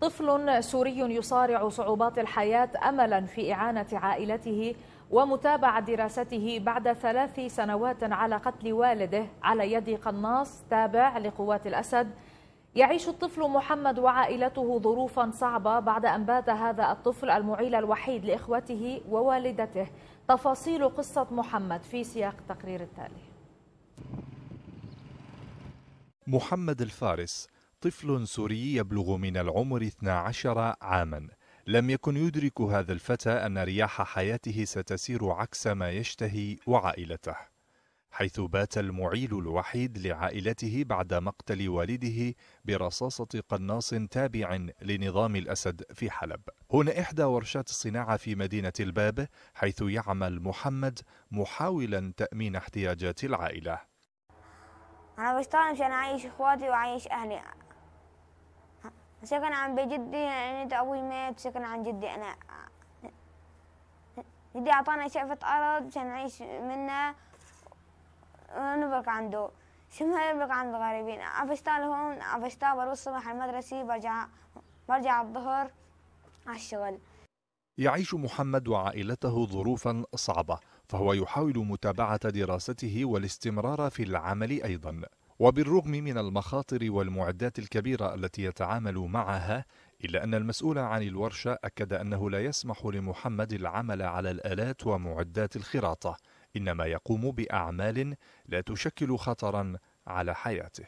طفل سوري يصارع صعوبات الحياة أملا في إعانة عائلته ومتابعة دراسته بعد ثلاث سنوات على قتل والده على يد قناص تابع لقوات الأسد يعيش الطفل محمد وعائلته ظروفا صعبة بعد أن بات هذا الطفل المعيل الوحيد لإخوته ووالدته تفاصيل قصة محمد في سياق التقرير التالي محمد الفارس طفل سوري يبلغ من العمر 12 عاما لم يكن يدرك هذا الفتى أن رياح حياته ستسير عكس ما يشتهي وعائلته حيث بات المعيل الوحيد لعائلته بعد مقتل والده برصاصة قناص تابع لنظام الأسد في حلب هنا إحدى ورشات الصناعة في مدينة الباب حيث يعمل محمد محاولا تأمين احتياجات العائلة أنا بشتغل مشان أعيش إخواتي وأعيش أهلي سكن عن بجدي جدي يعني أبوي مات سكن عن جدي أنا جدي أعطانا شقفة أرض عشان نعيش منها ونبرك عنده اسمها يبرك عند الغريبين عفشتها هون عفشتها بروح الصبح المدرسة برجع برجع الظهر على الشغل يعيش محمد وعائلته ظروفا صعبة فهو يحاول متابعة دراسته والاستمرار في العمل أيضا وبالرغم من المخاطر والمعدات الكبيرة التي يتعامل معها إلا أن المسؤول عن الورشة أكد أنه لا يسمح لمحمد العمل على الآلات ومعدات الخراطة إنما يقوم بأعمال لا تشكل خطرا على حياته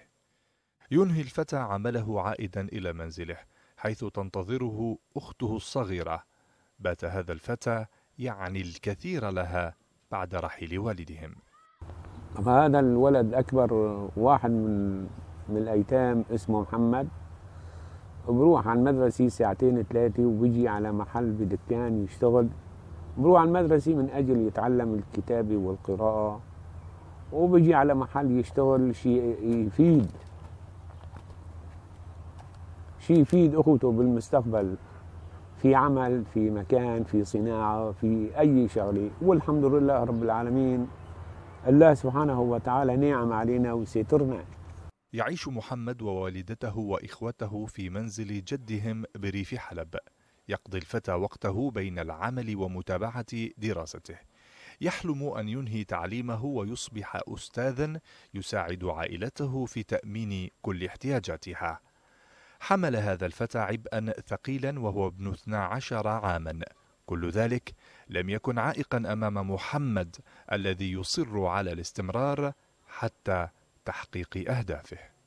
ينهي الفتى عمله عائدا إلى منزله حيث تنتظره أخته الصغيرة بات هذا الفتى يعني الكثير لها بعد رحيل والدهم هذا الولد أكبر واحد من من الأيتام اسمه محمد بروح على المدرسة ساعتين ثلاثة وبيجي على محل بدكان يشتغل بروح على المدرسة من أجل يتعلم الكتابة والقراءة وبيجي على محل يشتغل شيء يفيد شيء يفيد أخوته بالمستقبل في عمل في مكان في صناعة في أي شغلة والحمد لله رب العالمين الله سبحانه وتعالى نعم علينا وسترنا يعيش محمد ووالدته واخوته في منزل جدهم بريف حلب يقضي الفتى وقته بين العمل ومتابعه دراسته يحلم ان ينهي تعليمه ويصبح استاذا يساعد عائلته في تامين كل احتياجاتها حمل هذا الفتى عبئا ثقيلا وهو ابن 12 عاما كل ذلك لم يكن عائقا امام محمد الذي يصر على الاستمرار حتى تحقيق اهدافه